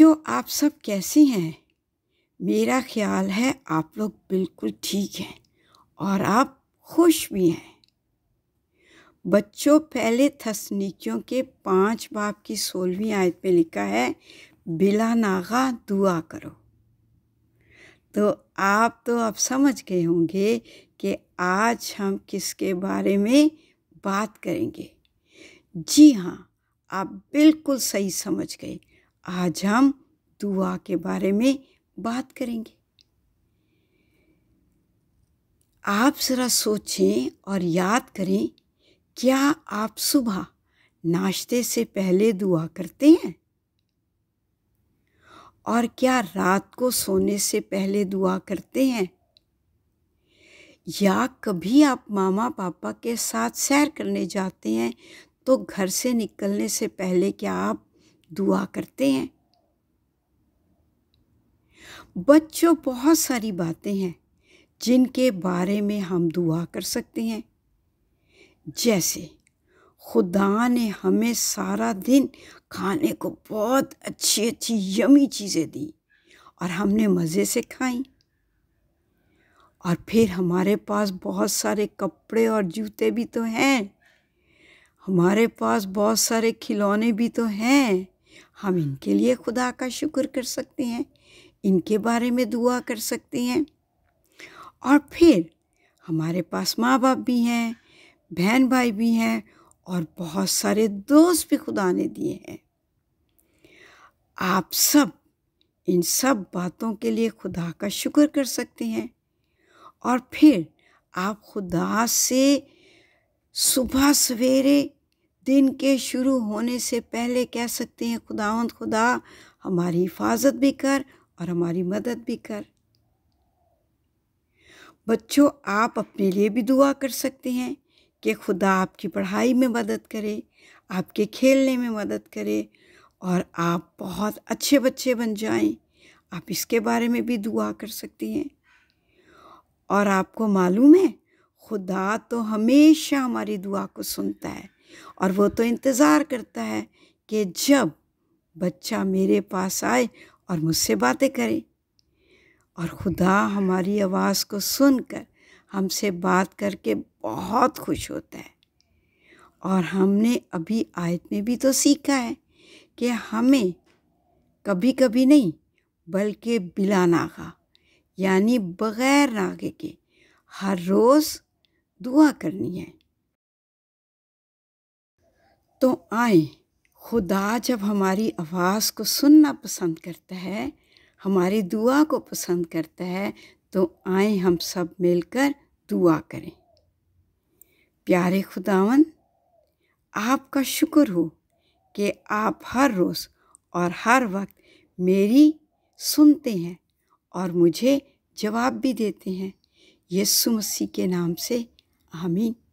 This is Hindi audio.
बच्चों आप सब कैसी हैं मेरा ख्याल है आप लोग बिल्कुल ठीक हैं और आप खुश भी हैं बच्चों पहले थसनीकियों के पाँच बाप की सोलहवीं आयत में लिखा है बिला नागा दुआ करो तो आप तो अब समझ गए होंगे कि आज हम किसके बारे में बात करेंगे जी हाँ आप बिल्कुल सही समझ गए आज हम दुआ के बारे में बात करेंगे आप ज़रा सोचें और याद करें क्या आप सुबह नाश्ते से पहले दुआ करते हैं और क्या रात को सोने से पहले दुआ करते हैं या कभी आप मामा पापा के साथ सैर करने जाते हैं तो घर से निकलने से पहले क्या आप दुआ करते हैं बच्चों बहुत सारी बातें हैं जिनके बारे में हम दुआ कर सकते हैं जैसे खुदा ने हमें सारा दिन खाने को बहुत अच्छी अच्छी यमी चीज़ें दी और हमने मज़े से खाई और फिर हमारे पास बहुत सारे कपड़े और जूते भी तो हैं हमारे पास बहुत सारे खिलौने भी तो हैं हम इनके लिए खुदा का शुक्र कर सकते हैं इनके बारे में दुआ कर सकते हैं और फिर हमारे पास माँ बाप भी हैं बहन भाई भी हैं और बहुत सारे दोस्त भी खुदा ने दिए हैं आप सब इन सब बातों के लिए खुदा का शुक्र कर सकते हैं और फिर आप खुदा से सुबह सवेरे दिन के शुरू होने से पहले कह सकते हैं खुदावंद खुदा हमारी हिफाजत भी कर और हमारी मदद भी कर बच्चों आप अपने लिए भी दुआ कर सकते हैं कि खुदा आपकी पढ़ाई में मदद करे आपके खेलने में मदद करे और आप बहुत अच्छे बच्चे बन जाएं आप इसके बारे में भी दुआ कर सकती हैं और आपको मालूम है खुदा तो हमेशा हमारी दुआ को सुनता है और वो तो इंतज़ार करता है कि जब बच्चा मेरे पास आए और मुझसे बातें करे और खुदा हमारी आवाज़ को सुनकर हमसे बात करके बहुत खुश होता है और हमने अभी आयत में भी तो सीखा है कि हमें कभी कभी नहीं बल्कि बिला नागा यानी बग़ैर नागे के हर रोज़ दुआ करनी है तो आए खुदा जब हमारी आवाज़ को सुनना पसंद करता है हमारी दुआ को पसंद करता है तो आए हम सब मिलकर दुआ करें प्यारे खुदावन आपका शुक्र हो कि आप हर रोज़ और हर वक्त मेरी सुनते हैं और मुझे जवाब भी देते हैं यीशु मसीह के नाम से आमीन